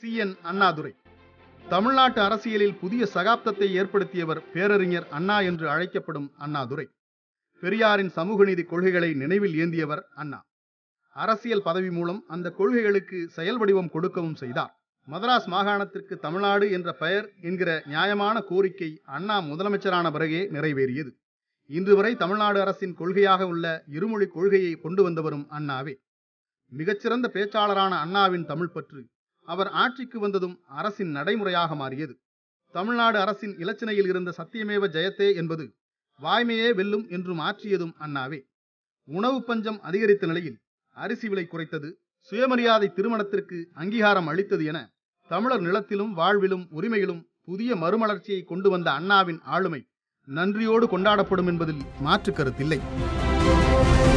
C N Annadurai தமிழ்நாட்டு அரசியலில் புதிய சகாப்தத்தை ஏற்படுத்தியவர் பேரறிஞர் அண்ணா என்று அழைக்கப்படும் அண்ணாதுரை பெரியாரின் சமூக நீதி கொள்கைகளை நினைவில் ஏந்தியவர் அண்ணா அரசியல் பதவி மூலம் அந்த கொள்கைகளுக்கு செயல் வடிவம் கொடுக்கவும் செய்தார் மதராஸ் மாகாணத்திற்கு தமிழ்நாடு என்ற பெயர் என்கிற நியாயமான கோரிக்கை அண்ணா முதலமைச்சரான பிறகே நிறைவேறியது இன்று வரை தமிழ்நாடு அரசின் கொள்கையாக உள்ள இருமொழி கொள்கையை கொண்டு வந்தவரும் அண்ணாவே மிகச்சிறந்த பேச்சாளரான அண்ணாவின் தமிழ் பற்று அவர் ஆட்சிக்கு வந்ததும் அரசின் நடைமுறையாக மாறியது தமிழ்நாடு அரசின் இலச்சினையில் இருந்த சத்தியமேவ ஜெயத்தே என்பது வாய்மையே வெல்லும் என்று மாற்றியதும் அண்ணாவே உணவு பஞ்சம் அதிகரித்த நிலையில் அரிசி விலை குறைத்தது சுயமரியாதை திருமணத்திற்கு அங்கீகாரம் அளித்தது என தமிழர் நிலத்திலும் வாழ்விலும் உரிமையிலும் புதிய மறுமலர்ச்சியை கொண்டு வந்த அண்ணாவின் ஆளுமை நன்றியோடு கொண்டாடப்படும் என்பதில் மாற்று கருத்தில்லை